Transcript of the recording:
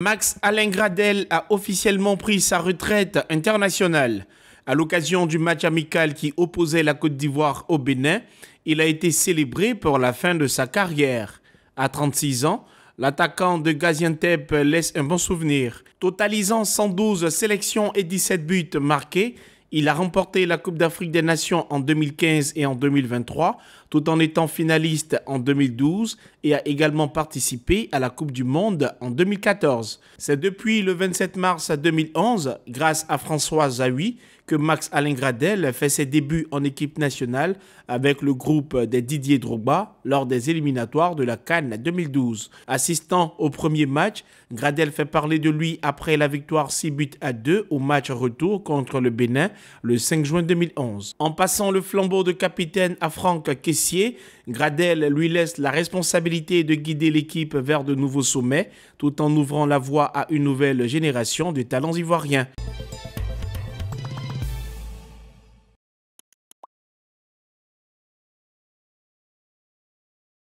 Max Alain Gradel a officiellement pris sa retraite internationale. À l'occasion du match amical qui opposait la Côte d'Ivoire au Bénin, il a été célébré pour la fin de sa carrière. À 36 ans, l'attaquant de Gaziantep laisse un bon souvenir. Totalisant 112 sélections et 17 buts marqués, il a remporté la Coupe d'Afrique des Nations en 2015 et en 2023, tout en étant finaliste en 2012 et a également participé à la Coupe du Monde en 2014. C'est depuis le 27 mars 2011, grâce à François Zawi, que Max Alain Gradel fait ses débuts en équipe nationale avec le groupe des Didier Drogba lors des éliminatoires de la Cannes 2012. Assistant au premier match, Gradel fait parler de lui après la victoire 6 buts à 2 au match retour contre le Bénin le 5 juin 2011. En passant le flambeau de capitaine à Franck Caissier, Gradel lui laisse la responsabilité de guider l'équipe vers de nouveaux sommets tout en ouvrant la voie à une nouvelle génération de talents ivoiriens.